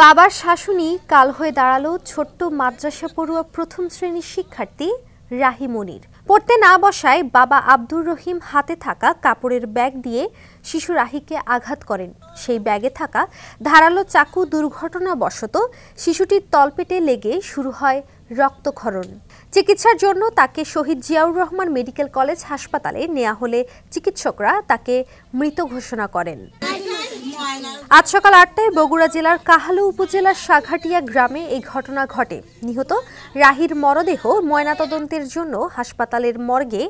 বাবার শাশুনি কাল হয়ে দাঁড়ালো ছোট্ট মাদ্রাসা পড়ুয়া প্রথম শ্রেণীর শিক্ষার্থী রাহি মনির পড়তে না বসায় বাবা আব্দুর রহিম হাতে থাকা কাপড়ের ব্যাগ দিয়ে শিশু রাহিকে আঘাত করেন সেই ব্যাগে থাকা ধারালো চাকু দুর্ঘটনাবশত শিশুটির তলপেটে লেগে শুরু হয় রক্তক্ষরণ চিকিৎসার জন্য তাকে শহীদ জিয়াউর রহমান মেডিকেল কলেজ হাসপাতালে নেওয়া হলে চিকিৎসকরা তাকে মৃত ঘোষণা করেন আজ সকাল আটটায় বগুড়া জেলার কাহালু উপজেলার সাঘাটিয়া গ্রামে এই ঘটনা ঘটে নিহত রাহির মরদেহ ময়নাতদন্তের জন্য হাসপাতালের মর্গে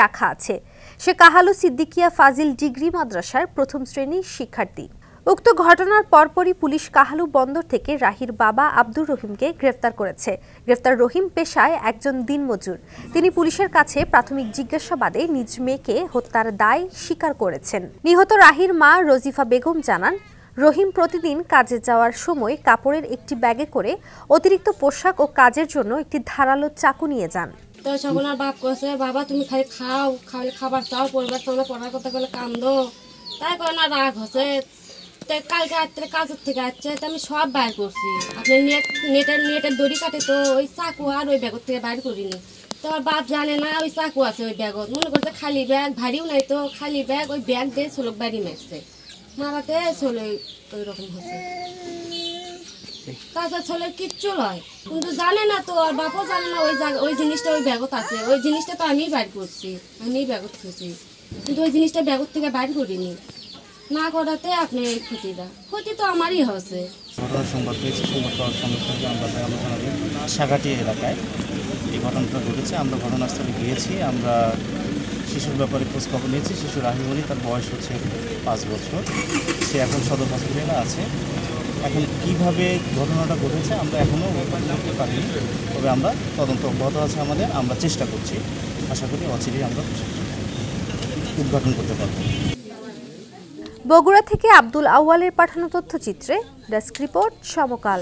রাখা আছে সে কাহালু সিদ্দিকিয়া ফাজিল ডিগ্রি মাদ্রাসার প্রথম শ্রেণীর শিক্ষার্থী উক্ত ঘটনার পরপরই পুলিশ কাহালু বন্দর থেকে রাহির বাবা আব্দুর রহিমকে গ্রেফতার করেছে গ্রেফতার রহিম পেশায় একজন দিনমজুর তিনি পুলিশের কাছে প্রাথমিক জিজ্ঞাসাবাদে নিজ মেয়েকে হত্যার দায় স্বীকার করেছেন নিহত রাহির মা রজিফা বেগম জানান রহিম প্রতিদিন কাজে যাওয়ার সময় কাপড়ের একটি ব্যাগে করে অতিরিক্ত পোশাক ও কাজের জন্য একটি ধারালো চাকু নিয়ে যান বাবা তুমি খালি খাও খাবার চাও পরিবার সামনে পড়ার কথা বলে কান্দো তাই কোনো রাগ হচ্ছে কালকে রাত্রে কাজের থেকে আসছে তো আমি সব বাইর করছি আপনি নেট নেটের নেটের দড়ি কাটে তো ওই চাকু আর ওই ব্যাগর থেকে বাইর করিনি তো আমার বাপ জানে না ওই চাকু আছে ওই ব্যাগত মনে করছে খালি ব্যাগ ভারীও নাই তো খালি ব্যাগ ওই ব্যাগ দিয়ে ষোলো বাড়ি মারছে মারাতে ষোলো ওই রকম হচ্ছে তাছাড়া ছোলের কিচ্ছু নয় কিন্তু জানে না তো আর বাপও জানে না ওই জায়গা ওই জিনিসটা ওই ব্যাগত আছে ওই জিনিসটা তো আমিই বাইর করছি আমিই ব্যাগত খেয়েছি কিন্তু ওই জিনিসটা ব্যাগত থেকে বাইর করিনি না করাতে আপনি ক্ষতিটা ক্ষতি তো আমারই হচ্ছে সংবাদ পেয়েছি সংবাদ আমরা সাগাটি এলাকায় এই ঘটনাটা ঘটেছে আমরা ঘটনাস্থলে গিয়েছি আমরা শিশুর ব্যাপারে খোঁজখবর নিয়েছি শিশুর আহিমনি তার বয়স হচ্ছে পাঁচ বছর সে এখন সদর হসপিটালে আছে এখন কিভাবে ঘটনাটা ঘটেছে আমরা এখনও জানতে পারিনি তবে আমরা তদন্ত অব্যাহত আছে আমাদের আমরা চেষ্টা করছি আশা করি অচিরেই আমরা উদ্ঘাটন করতে পারবো বগুড়া থেকে আব্দুল আউয়ালের পাঠানো তথ্যচিত্রে ডেস্ক রিপোর্ট সমকাল